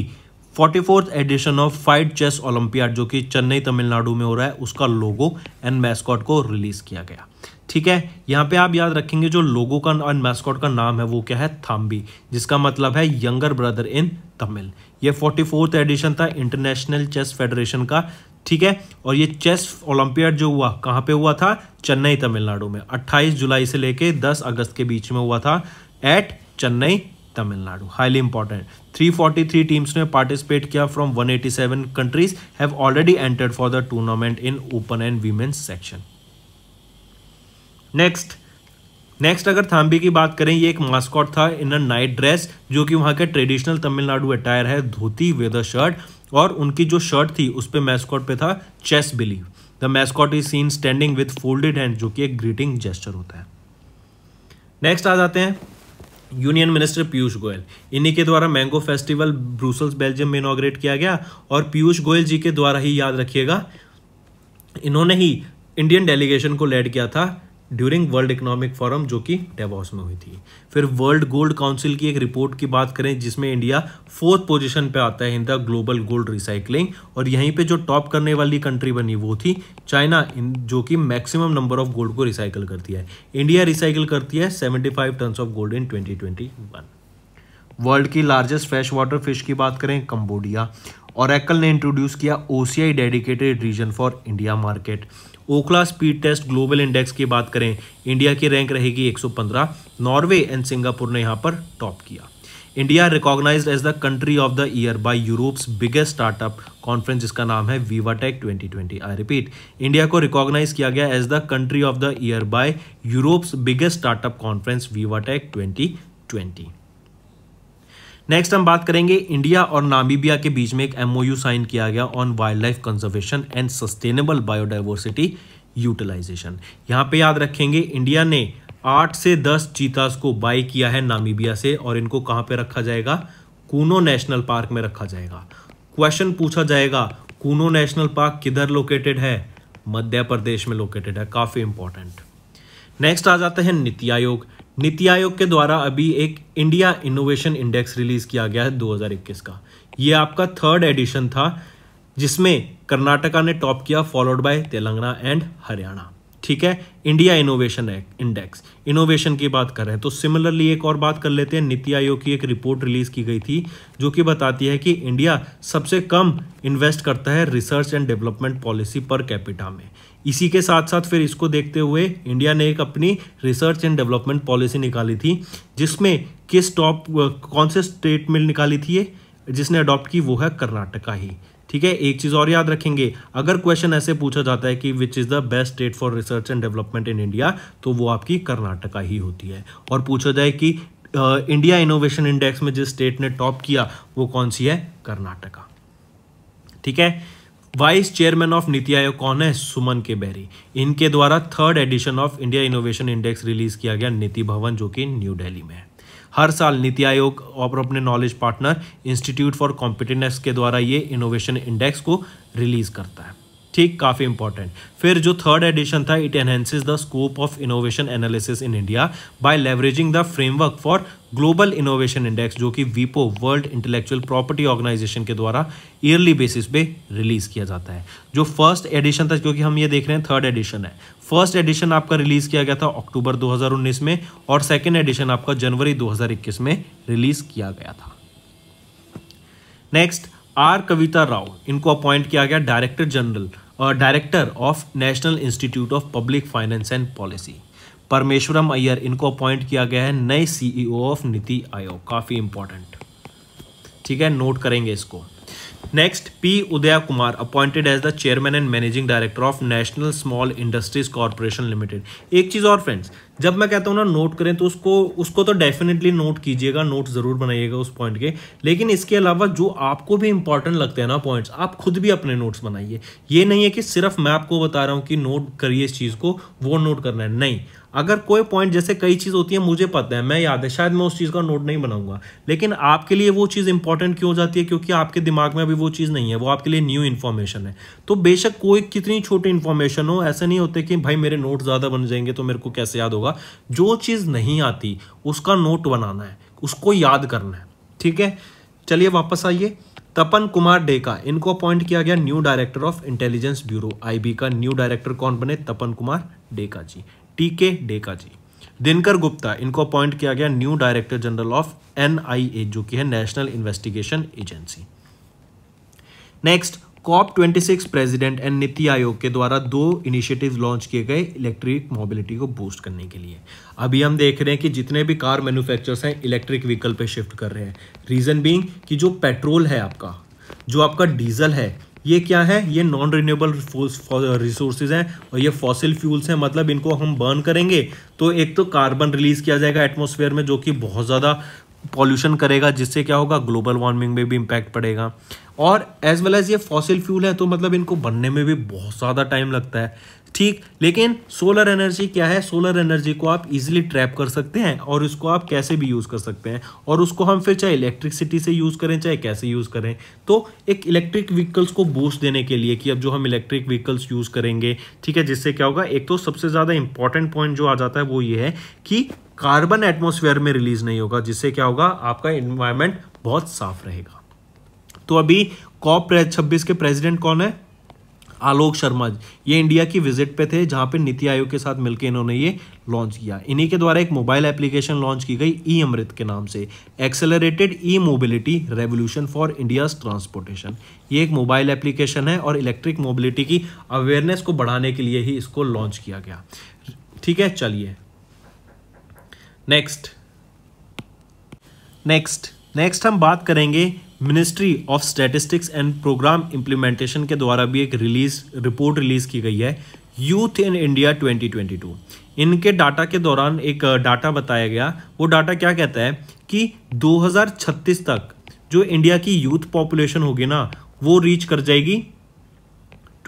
forty fourth edition of FIDE chess olympiad जो कि चेन्नई तमिलनाडु में हो रहा है उसका लोगो एंड मैस्कॉट को रिलीज किया गया ठीक है यहाँ पे आप याद रखेंगे जो लोगो का एंड मैस्कॉट का नाम है वो क्या है थाम्बी जिसका मतलब है यंगर ब्रदर इन तमिल ये फोर्टी फोर्थ एडिशन था इंटरनेशनल चेस फेडरेशन का ठीक है और ये चेस ओलंपियाड जो हुआ कहाँ पे हुआ था चेन्नई तमिलनाडु में 28 जुलाई से लेके 10 अगस्त के बीच में हुआ था at Chennai Tamil Nadu highly important 343 teams ने पार्टिसिपेट किया from 187 countries have already entered for the tournament in open and women's section next next अगर थाम्बी की बात करें ये एक मास्कॉट था इन अ नाइट ड्रेस जो कि वहाँ के ट्रेडिशनल तमिलनाडु अटायर है धोती विद अ शर्ट और उनकी जो शर्ट थी उस पर मैस्कॉट पे था chess believe the mascot is seen standing with folded hand जो कि एक ग्रीटिंग जेस्टर होता है नेक्स्ट आ जाते हैं यूनियन मिनिस्टर पीयूष गोयल इन्हीं के द्वारा मैंगो फेस्टिवल ब्रूसल्स बेल्जियम में इनोग्रेट किया गया और पीयूष गोयल जी के द्वारा ही याद रखिएगा इन्होंने ही इंडियन डेलीगेशन को लेड किया था ड्यूरिंग वर्ल्ड इकोनॉमिक फोरम जो कि डेवॉस में हुई थी फिर वर्ल्ड गोल्ड काउंसिल की एक रिपोर्ट की बात करें जिसमें इंडिया फोर्थ पोजीशन पे आता है in the global gold recycling और यहीं पे जो टॉप करने वाली कंट्री बनी वो थी चाइना जो कि मैक्सिमम नंबर ऑफ गोल्ड को रिसाइकिल करती है इंडिया रिसाइकिल करती है seventy five tons of gold in twenty world की लार्जेस्ट फ्रेश वाटर फिश की बात करें कंबोडिया और ने इंट्रोड्यूस किया ओ dedicated region for India market Ookla speed test global index की बात करें इंडिया की रैंक रहेगी 115 नॉर्वे एंड सिंगापुर ने यहाँ पर टॉप किया India recognise as the country of the year by Europe's biggest startup conference जिसका नाम है वीवाटेक 2020 आई रिपीट इंडिया को रिकॉग्नाइज किया गया as the country of the year by Europe's biggest startup conference VivaTech twenty next हम बात करेंगे India और नामीबिया के बीच में एक एमओयू साइन किया गया on wild life conservation and sustainable biodiversity utilisation यहाँ पे याद रखेंगे इंडिया ने आठ से दस चीतास को बाई किया है नामीबिया से और इनको कहाँ पे रखा जाएगा कूनो नेशनल पार्क में रखा जाएगा क्वेश्चन पूछा जाएगा कूनो नेशनल पार्क किधर लोकेटेड है मध्य प्रदेश में लोकेटेड है काफ़ी इंपॉर्टेंट नेक्स्ट आ जाते हैं नीति आयोग नीति आयोग के द्वारा अभी एक इंडिया इनोवेशन इंडेक्स रिलीज किया गया है 2021 का ये आपका थर्ड एडिशन था जिसमें कर्नाटका ने टॉप किया followed by Telangana and Haryana ठीक है इंडिया इनोवेशन इंडेक्स इनोवेशन की बात कर रहे हैं तो सिमिलरली एक और बात कर लेते हैं नीति आयोग की एक रिपोर्ट रिलीज की गई थी जो कि बताती है कि इंडिया सबसे कम इन्वेस्ट करता है research and development policy per capita में इसी के साथ साथ फिर इसको देखते हुए इंडिया ने एक अपनी रिसर्च एंड डेवलपमेंट पॉलिसी निकाली थी जिसमें किस टॉप कौन से स्टेट में निकाली थी ये जिसने अडॉप्ट की वो है कर्नाटका ही ठीक है एक चीज़ और याद रखेंगे अगर क्वेश्चन ऐसे पूछा जाता है कि which is the best state for research and development in India तो वो आपकी कर्नाटका ही होती है और पूछा जाए कि इंडिया इनोवेशन इंडेक्स में जिस स्टेट ने टॉप किया वो कौन सी है कर्नाटका ठीक है वाइस चेयरमैन ऑफ नीति आयोग कौन है सुमन के बैरी इनके द्वारा third edition of India innovation index release किया गया नीति भवन जो कि न्यू दिल्ली में है हर साल नीति आयोग और अपने knowledge partner institute for competence के द्वारा ये इनोवेशन इंडेक्स को रिलीज करता है ठीक काफ़ी इंपॉर्टेंट फिर जो थर्ड एडिशन था it enhances the scope of innovation analysis in India by leveraging the framework for global innovation index जो कि वीपो वर्ल्ड इंटेलेक्चुअल प्रॉपर्टी ऑर्गेनाइजेशन के द्वारा ईयरली बेसिस पे रिलीज किया जाता है जो फर्स्ट एडिशन था क्योंकि हम ये देख रहे हैं थर्ड एडिशन है फर्स्ट एडिशन आपका रिलीज किया गया था अक्टूबर 2019 में और सेकेंड एडिशन आपका जनवरी 2021 में रिलीज किया गया था नेक्स्ट आर कविता राव इनको अपॉइंट किया गया director general director of national institute of public finance and policy Parameswaran Iyer इनको अपॉइंट किया गया है नए सीईओ ऑफ e नीति आयोग काफ़ी इंपॉर्टेंट ठीक है नोट करेंगे इसको next P Udaya Kumar appointed as the chairman and managing director of national small industries corporation limited एक चीज़ और फ्रेंड्स जब मैं कहता हूँ ना नोट करें तो उसको उसको तो डेफिनेटली नोट कीजिएगा नोट ज़रूर बनाइएगा उस पॉइंट के लेकिन इसके अलावा जो आपको भी इंपॉर्टेंट लगते हैं ना पॉइंट्स आप खुद भी अपने नोट्स बनाइए ये नहीं है कि सिर्फ मैं आपको बता रहा हूँ कि नोट करिए इस चीज़ को वो नोट करना है नहीं अगर कोई पॉइंट जैसे कई चीज़ होती है मुझे पता है मैं याद है शायद मैं उस चीज़ का नोट नहीं बनाऊंगा लेकिन आपके लिए वो चीज़ इंपॉर्टेंट क्यों हो जाती है क्योंकि आपके दिमाग में अभी वो चीज़ नहीं है वो आपके लिए न्यू इन्फॉर्मेशन है तो बेशक कोई कितनी छोटी इन्फॉर्मेशन हो ऐसे नहीं होते कि भाई मेरे नोट ज़्यादा बन जाएंगे तो मेरे को कैसे याद होगा जो चीज़ नहीं आती उसका नोट बनाना है उसको याद करना है ठीक है चलिए वापस आइए तपन कुमार डेका इनको अपॉइंट किया गया new director of intelligence bureau IB का न्यू डायरेक्टर कौन बने तपन कुमार डेका जी टी के डेका जी दिनकर गुप्ता इनको अपॉइंट किया गया new director general of NIA जो कि है national investigation agency next COP 26 president and NITI Aayog के द्वारा दो इनिशिएटिव लॉन्च किए गए इलेक्ट्रिक मोबिलिटी को बूस्ट करने के लिए अभी हम देख रहे हैं कि जितने भी कार मैन्युफैक्चरर्स हैं इलेक्ट्रिक व्हीकल पे शिफ्ट कर रहे हैं रीज़न बीइंग कि जो पेट्रोल है आपका जो आपका डीजल है ये क्या है ये नॉन रिन्यूएबल रिसोर्सेज हैं और ये फॉसिल फ्यूल्स हैं मतलब इनको हम बर्न करेंगे तो एक तो कार्बन रिलीज किया जाएगा एटमोसफेयर में जो कि बहुत ज़्यादा पॉल्यूशन करेगा जिससे क्या होगा ग्लोबल वार्मिंग में भी इम्पैक्ट पड़ेगा और एज वेल एज ये फॉसिल फ्यूल है तो मतलब इनको बनने में भी बहुत ज़्यादा टाइम लगता है ठीक लेकिन सोलर एनर्जी क्या है सोलर एनर्जी को आप इजिली ट्रैप कर सकते हैं और इसको आप कैसे भी यूज़ कर सकते हैं और उसको हम फिर चाहे इलेक्ट्रिसिटी से यूज़ करें चाहे कैसे यूज़ करें तो एक इलेक्ट्रिक व्हीकल्स को बूस्ट देने के लिए कि अब जो हम इलेक्ट्रिक व्हीकल्स यूज़ करेंगे ठीक है जिससे क्या होगा एक तो सबसे ज़्यादा इंपॉर्टेंट पॉइंट जो आ जाता है वो ये है कि कार्बन एटमोसफेयर में रिलीज नहीं होगा जिससे क्या होगा आपका इन्वायरमेंट बहुत साफ रहेगा तो अभी कॉप छब्बीस के प्रेसिडेंट कौन है आलोक शर्मा ये इंडिया की विजिट पे थे जहाँ पे नीति आयोग के साथ मिलकर इन्होंने ये लॉन्च किया इन्हीं के द्वारा एक मोबाइल एप्लीकेशन लॉन्च की गई ई अमृत के नाम से accelerated E mobility revolution for India's transportation ये एक मोबाइल एप्लीकेशन है और इलेक्ट्रिक मोबिलिटी की अवेयरनेस को बढ़ाने के लिए ही इसको लॉन्च किया गया ठीक है चलिए नेक्स्ट नेक्स्ट नेक्स्ट हम बात करेंगे ministry of statistics and programme implementation के द्वारा भी एक रिलीज रिपोर्ट रिलीज की गई है यूथ इन इंडिया 2022 इनके डाटा के दौरान एक डाटा बताया गया वो डाटा क्या कहता है कि 2036 तक जो इंडिया की यूथ पॉपुलेशन होगी ना वो रीच कर जाएगी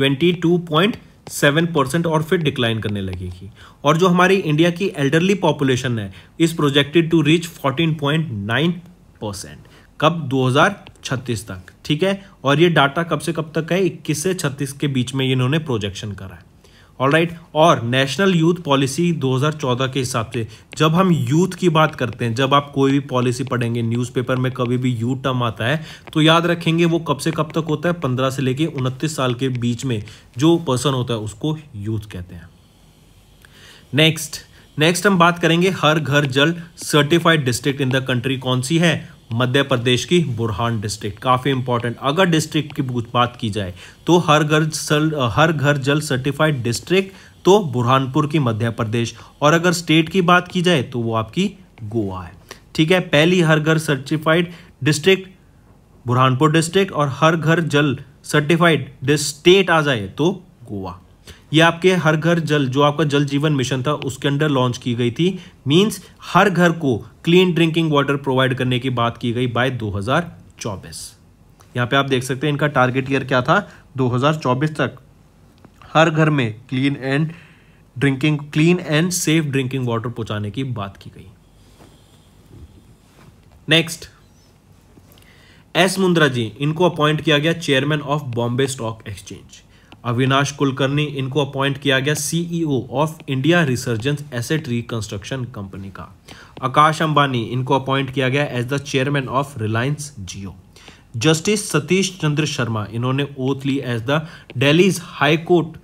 22.7 परसेंट और फिर डिक्लाइन करने लगेगी और जो हमारी इंडिया की एल्डरली पॉपुलेशन है इस प्रोजेक्टेड टू रीच 14.9 परसेंट कब 2036 तक ठीक है और ये डाटा कब से कब तक है इक्कीस से छत्तीस के बीच में इन्होंने प्रोजेक्शन करा है ऑल राइट right? और नेशनल यूथ पॉलिसी 2014 के हिसाब से जब हम यूथ की बात करते हैं जब आप कोई भी पॉलिसी पढ़ेंगे न्यूज़पेपर में कभी भी यूथ टर्म आता है तो याद रखेंगे वो कब से कब तक होता है 15 से लेके 29 साल के बीच में जो पर्सन होता है उसको यूथ कहते हैं नेक्स्ट नेक्स्ट हम बात करेंगे Har Ghar Jal certified district in the country कौन सी है मध्य प्रदेश की बुरहान डिस्ट्रिक्ट काफ़ी इंपॉर्टेंट अगर डिस्ट्रिक्ट की बात की जाए तो हर घर सल हर घर जल सर्टिफाइड डिस्ट्रिक्ट तो बुरहानपुर की मध्य प्रदेश और अगर स्टेट की बात की जाए तो वो आपकी गोवा है ठीक है पहली हर घर सर्टिफाइड डिस्ट्रिक्ट बुरहानपुर डिस्ट्रिक्ट और हर घर जल सर्टिफाइड स्टेट आ जाए तो गोवा ये आपके हर घर जल जो आपका जल जीवन मिशन था उसके अंडर लॉन्च की गई थी मींस हर घर को क्लीन ड्रिंकिंग वाटर प्रोवाइड करने की बात की गई बाय 2024 यहां पर आप देख सकते हैं इनका टारगेट ईयर क्या था 2024 तक हर घर में clean and drinking clean and safe drinking water पहुंचाने की बात की गई नेक्स्ट एस मुंद्रा जी इनको अपॉइंट किया गया chairman of Bombay stock exchange Avinash Kulkarni इनको अपॉइंट किया गया CEO of India resurgence asset reconstruction company का आकाश अंबानी इनको अपॉइंट किया गया as the chairman of Reliance Jio justice Satish Chandra Sharma इन्होंने ओथ ली as the Delhi's high court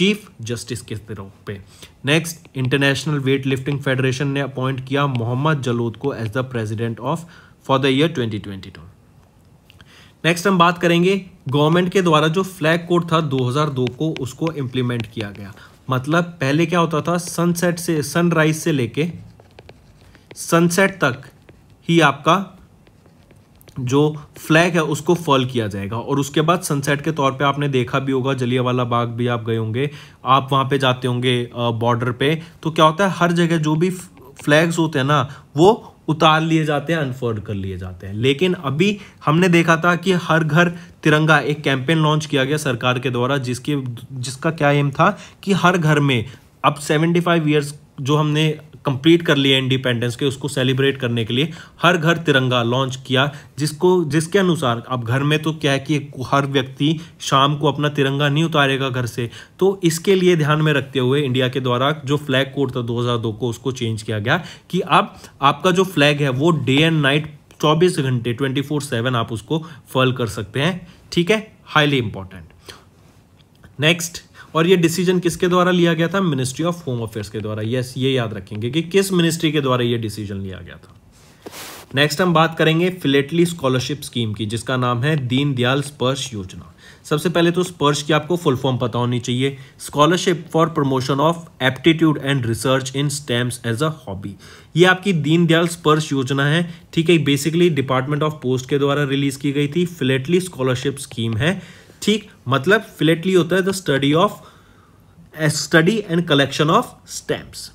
chief justice के तौर पे next international weight lifting federation ने अपॉइंट किया मोहम्मद जलोद को as the president of for the year to next हम बात करेंगे गवर्नमेंट के द्वारा जो फ्लैग कोड था 2002 को उसको इम्प्लीमेंट किया गया मतलब पहले क्या होता था सनसेट से सनराइज से लेके सनसेट तक ही आपका जो फ्लैग है उसको फॉल किया जाएगा और उसके बाद सनसेट के तौर पे आपने देखा भी होगा जलियावाला बाग भी आप गए होंगे आप वहाँ पे जाते होंगे बॉर्डर पे तो क्या होता है हर जगह जो भी फ्लैग्स होते हैं ना वो उतार लिए जाते हैं अनफोल्ड कर लिए जाते हैं लेकिन अभी हमने देखा था कि हर घर तिरंगा एक कैंपेन लॉन्च किया गया सरकार के द्वारा जिसके जिसका क्या एम था कि हर घर में अब 75 फाइव ईयर्स जो हमने कंप्लीट कर लिए इंडिपेंडेंस के उसको सेलिब्रेट करने के लिए हर घर तिरंगा लॉन्च किया जिसको जिसके अनुसार अब घर में तो क्या है कि हर व्यक्ति शाम को अपना तिरंगा नहीं उतारेगा घर से तो इसके लिए ध्यान में रखते हुए इंडिया के द्वारा जो फ्लैग कोड था दो को उसको चेंज किया गया कि अब आपका जो फ्लैग है वो डे एंड नाइट 24 घंटे 24/7 आप उसको फॉल कर सकते हैं ठीक है हाईली इंपॉर्टेंट नेक्स्ट और ये डिसीजन किसके द्वारा लिया गया था मिनिस्ट्री ऑफ होम अफेयर्स के द्वारा यस ये याद रखेंगे कि किस मिनिस्ट्री के द्वारा ये डिसीजन लिया गया था नेक्स्ट हम बात करेंगे फिलेटली स्कॉलरशिप स्कीम की जिसका नाम है दीनदयाल स्पर्श योजना सबसे पहले तो स्पर्श की आपको फुल फॉर्म पता होनी चाहिए scholarship for promotion of aptitude and research in stems as a hobby ये आपकी दीनदयाल स्पर्श योजना है ठीक है बेसिकली डिपार्टमेंट ऑफ पोस्ट के द्वारा रिलीज की गई थी फिलेटली स्कॉलरशिप स्कीम है ठीक मतलब फिलेटली होता है the study of study and collection of stamps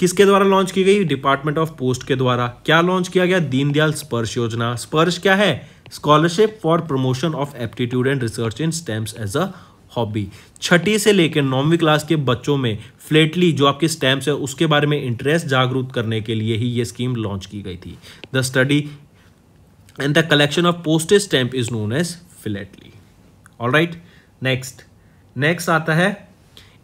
किसके द्वारा लॉन्च की गई डिपार्टमेंट ऑफ पोस्ट के द्वारा क्या लॉन्च किया गया दीनदयाल स्पर्श योजना स्पर्श क्या है scholarship for promotion of aptitude and research in stamps as a hobby छठी से लेकर नौवीं क्लास के बच्चों में फ्लेटली जो आपके स्टैम्प्स है उसके बारे में इंटरेस्ट जागरूक करने के लिए ही ये स्कीम लॉन्च की गई थी the study and the collection of postage stamp is known as philately all right next next आता है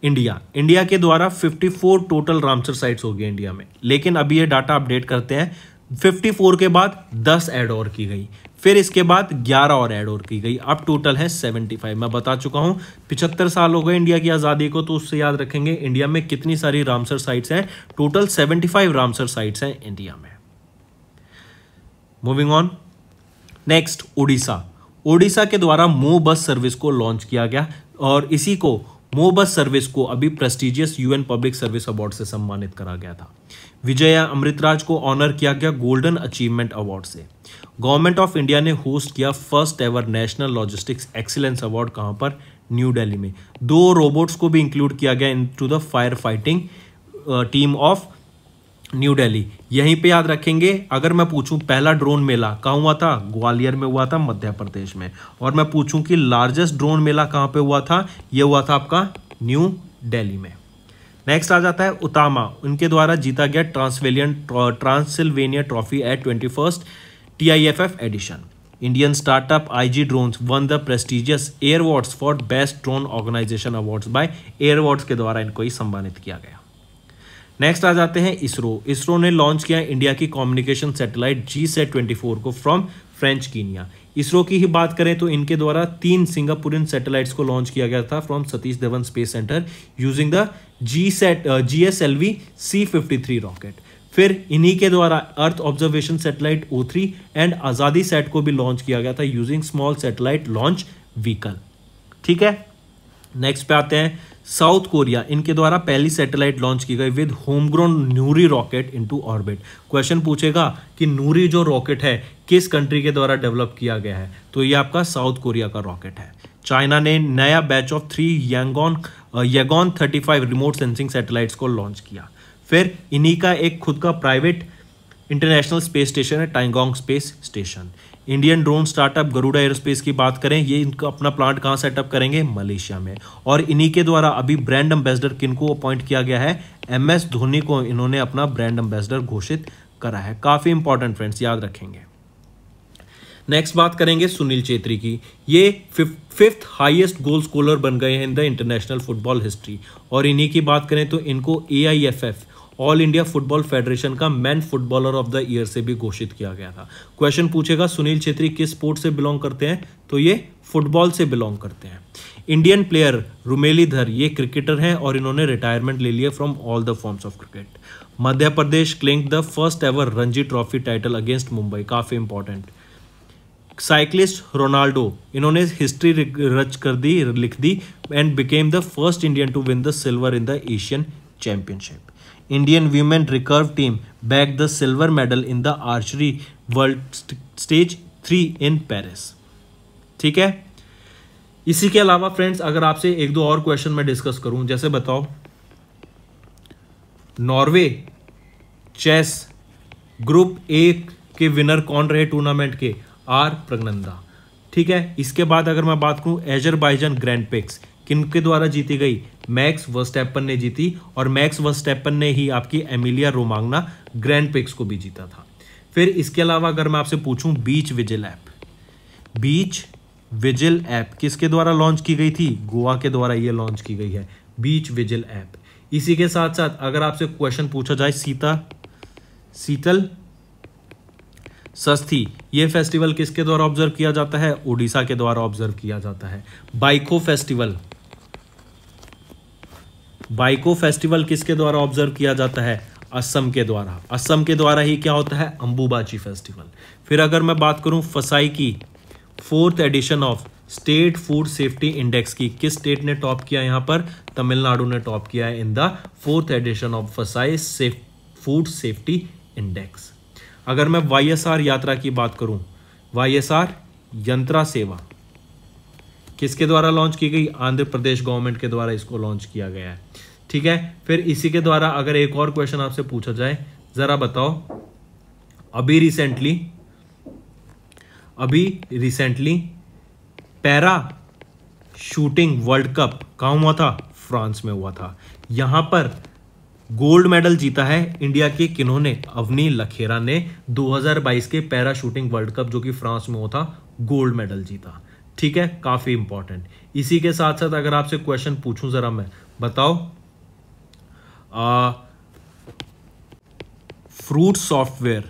इंडिया इंडिया के द्वारा 54 टोटल रामसर साइट्स गए इंडिया में लेकिन अभी ये डाटा अपडेट करते हैं 54 के बाद 10 ऐड और की गई फिर इसके बाद 11 और ऐड और की गई अब टोटल है 75 मैं बता चुका हूं 75 साल हो गए इंडिया की आज़ादी को तो उससे याद रखेंगे इंडिया में कितनी सारी रामसर साइट्स हैं टोटल 75 रामसर साइट्स हैं इंडिया में moving on next Orissa Odisha के द्वारा मो बस सर्विस को लॉन्च किया गया और इसी को मो बस सर्विस को अभी prestigious UN public service award से सम्मानित करा गया था विजया अमृतराज को ऑनर किया गया गोल्डन अचीवमेंट अवार्ड से गवर्नमेंट ऑफ इंडिया ने होस्ट किया first ever national logistics excellence award कहाँ पर न्यू दिल्ली में दो रोबोट्स को भी इंक्लूड किया गया into the fire fighting team of new Delhi यहीं पे याद रखेंगे अगर मैं पूछूं पहला ड्रोन मेला कहाँ हुआ था ग्वालियर में हुआ था मध्य प्रदेश में और मैं पूछूं कि लार्जेस्ट ड्रोन मेला कहाँ पे हुआ था यह हुआ था आपका न्यू दिल्ली में नेक्स्ट आ जाता है उतामा उनके द्वारा जीता गया ट्रांसवेलियन Transylvania trophy at twenty first T I F F edition Indian startup I G drones won the prestigious airwards for best drone organisation awards by airwards के द्वारा इनको ही सम्मानित किया गया नेक्स्ट आ जाते हैं इसरो इसरो ने लॉन्च किया इंडिया की communication satellite G sat twenty four को फ्रॉम फ्रेंच कीनिया इसरो की ही बात करें तो इनके द्वारा तीन सिंगापुरियन सैटेलाइट्स को लॉन्च किया गया था from Satish Dhawan space centre using the G sat G S L V C fifty three rocket फिर इन्हीं के द्वारा earth observation satellite O three and Azadi sat को भी लॉन्च किया गया था using small satellite launch vehicle ठीक है नेक्स्ट पे आते हैं साउथ कोरिया इनके द्वारा पहली सैटेलाइट लॉन्च की गई with home grown Nuri rocket into orbit question पूछेगा कि नूरी जो रॉकेट है किस कंट्री के द्वारा डेवलप किया गया है तो ये आपका साउथ कोरिया का रॉकेट है चाइना ने नया batch of three Yaogan Yaogan five remote sensing satellites को लॉन्च किया फिर इन्हीं का एक खुद का प्राइवेट इंटरनेशनल स्पेस स्टेशन है Tiangong space station Indian drone startup Garuda aerospace की बात करें ये इनका अपना प्लांट कहाँ सेटअप करेंगे मलेशिया में और इन्हीं के द्वारा अभी ब्रांड एम्बेसडर किनको अपॉइंट किया गया है एम एस धोनी को इन्होंने अपना ब्रांड एम्बेसडर घोषित करा है काफ़ी इंपॉर्टेंट फ्रेंड्स याद रखेंगे नेक्स्ट बात करेंगे सुनील चेत्री की ये फिफ्थ हाईएस्ट गोल स्कोलर बन गए हैं in the international football history और इन्हीं की बात करें तो इनको A I F F all India football federation का man footballer of the year से भी घोषित किया गया था क्वेश्चन पूछेगा सुनील छेत्री किस स्पोर्ट से बिलोंग करते हैं तो ये फुटबॉल से बिलोंग करते हैं इंडियन प्लेयर धर ये क्रिकेटर हैं और इन्होंने रिटायरमेंट ले लिया from all the forms of cricket Madhya Pradesh clinch the first ever Ranji trophy title against Mumbai काफ़ी इंपॉर्टेंट साइक्लिस्ट रोनाल्डो इन्होंने हिस्ट्री रच कर दी लिख दी and became the first Indian to win the silver in the Asian championship Indian women recurve team bag the silver medal in the archery world stage three in Paris ठीक है इसी के अलावा फ्रेंड्स अगर आपसे एक दो और क्वेश्चन मैं डिस्कस करूं जैसे बताओ नॉर्वे चेस ग्रुप ए के विनर कौन रहे टूर्नामेंट के आर प्रगनंदा ठीक है इसके बाद अगर मैं बात करूं एजरबाइजन ग्रैंड पिक्स किन के द्वारा जीती गई मैक्स वर्स्टैपन ने जीती और मैक्स वर्स्टैपन ने ही आपकी एमिलिया रोमांगना ग्रैंड पिक्स को भी जीता था फिर इसके अलावा अगर मैं आपसे पूछूं beach vigil app beach vigil app किसके द्वारा लॉन्च की गई थी गोवा के द्वारा ये लॉन्च की गई है बीच विजिल ऐप इसी के साथ साथ अगर आपसे क्वेश्चन पूछा जाए सीता सीतल सस्ती ये फेस्टिवल किसके द्वारा ऑब्जर्व किया जाता है ओडिशा के द्वारा ऑब्जर्व किया जाता है बाइको फेस्टिवल बाइको फेस्टिवल किसके द्वारा ऑब्जर्व किया जाता है असम के द्वारा असम के द्वारा ही क्या होता है अंबुबाची फेस्टिवल फिर अगर मैं बात करूं फसाई की fourth edition of state food safety index की किस स्टेट ने टॉप किया यहां पर तमिलनाडु ने टॉप किया है in the fourth edition of FSSAI safe food safety index अगर मैं वाई यात्रा की बात करूं वाई यंत्रा सेवा किसके द्वारा लॉन्च की गई आंध्र प्रदेश गवर्नमेंट के द्वारा इसको लॉन्च किया गया है ठीक है फिर इसी के द्वारा अगर एक और क्वेश्चन आपसे पूछा जाए जरा बताओ अभी रिसेंटली अभी recently para shooting world cup कहा हुआ था फ्रांस में हुआ था यहां पर गोल्ड मेडल जीता है इंडिया के किन्होंने अवनी लखेरा ने 2022 के पैरा शूटिंग वर्ल्ड कप जो कि फ्रांस में हुआ था गोल्ड मेडल जीता ठीक है काफ़ी इंपॉर्टेंट इसी के साथ साथ अगर आपसे क्वेश्चन पूछूं ज़रा मैं बताओ फ्रूट सॉफ्टवेयर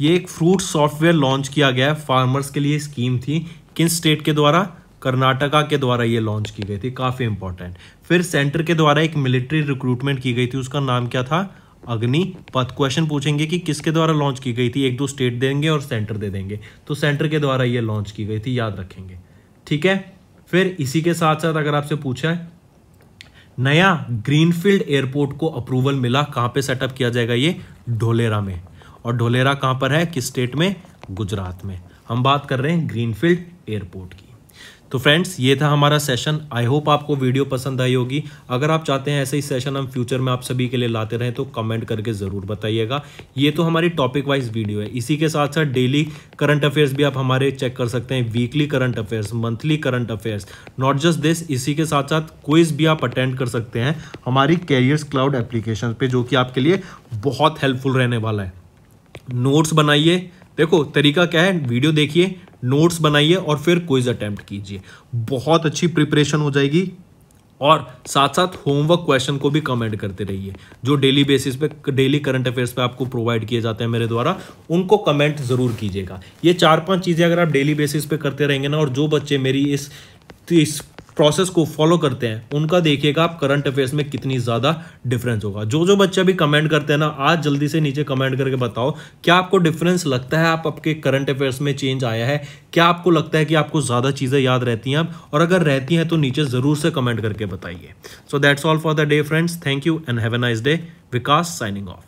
ये एक फ्रूट सॉफ्टवेयर लॉन्च किया गया है फार्मर्स के लिए स्कीम थी किन स्टेट के द्वारा कर्नाटका के द्वारा ये लॉन्च की गई थी काफ़ी इंपॉर्टेंट फिर सेंटर के द्वारा एक मिलिट्री रिक्रूटमेंट की गई थी उसका नाम क्या था अग्निपथ क्वेश्चन पूछेंगे कि किसके द्वारा लॉन्च की गई थी एक दो स्टेट देंगे और सेंटर दे देंगे तो सेंटर के द्वारा ये लॉन्च की गई थी याद रखेंगे ठीक है फिर इसी के साथ साथ अगर आपसे पूछा है नया ग्रीनफील्ड एयरपोर्ट को अप्रूवल मिला कहाँ पे सेटअप किया जाएगा ये ढोलेरा में और ढोलेरा कहाँ पर है किस स्टेट में गुजरात में हम बात कर रहे हैं ग्रीनफील्ड एयरपोर्ट की तो फ्रेंड्स ये था हमारा सेशन आई होप आपको वीडियो पसंद आई होगी अगर आप चाहते हैं ऐसे ही सेशन हम फ्यूचर में आप सभी के लिए लाते रहें तो कमेंट करके ज़रूर बताइएगा ये तो हमारी टॉपिक वाइज वीडियो है इसी के साथ साथ डेली करंट अफेयर्स भी आप हमारे चेक कर सकते हैं weekly current affairs monthly current affairs not just this इसी के साथ साथ क्विज भी आप अटेंड कर सकते हैं हमारी कैरियर्स क्लाउड एप्लीकेशन पर जो कि आपके लिए बहुत हेल्पफुल रहने वाला है नोट्स बनाइए देखो तरीका क्या है वीडियो देखिए नोट्स बनाइए और फिर क्विज अटेम्प्ट कीजिए बहुत अच्छी प्रिपरेशन हो जाएगी और साथ साथ होमवर्क क्वेश्चन को भी कमेंट करते रहिए जो डेली बेसिस पे डेली करंट अफेयर्स पे आपको प्रोवाइड किए जाते हैं मेरे द्वारा उनको कमेंट ज़रूर कीजिएगा ये चार पांच चीज़ें अगर आप डेली बेसिस पे करते रहेंगे ना और जो बच्चे मेरी इस, इस प्रोसेस को फॉलो करते हैं उनका देखिएगा आप करंट अफेयर्स में कितनी ज़्यादा डिफरेंस होगा जो जो बच्चा भी कमेंट करते हैं ना आज जल्दी से नीचे कमेंट करके बताओ क्या आपको डिफरेंस लगता है आप आपके करंट अफेयर्स में चेंज आया है क्या आपको लगता है कि आपको ज़्यादा चीज़ें याद रहती हैं और अगर रहती हैं तो नीचे ज़रूर से कमेंट करके बताइए so that's all for the day friends thank you and have a nice day Vikas signing off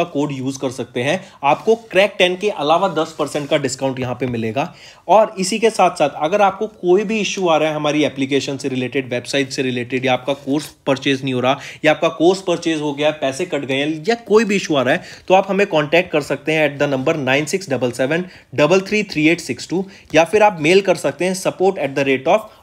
का कोड यूज कर सकते हैं आपको क्रैक टेन के अलावा दस परसेंट का डिस्काउंट यहां पे मिलेगा और इसी के साथ साथ अगर आपको कोई भी इश्यू आ रहा है हमारी एप्लीकेशन से रिलेटेड वेबसाइट से रिलेटेड या आपका कोर्स परचेज नहीं हो रहा या आपका कोर्स परचेज हो गया पैसे कट गए हैं या कोई भी इशू आ रहा है तो आप हमें कॉन्टैक्ट कर सकते हैं at the number nine six double seven double three three eight six two या फिर आप मेल कर सकते हैं support at the rate of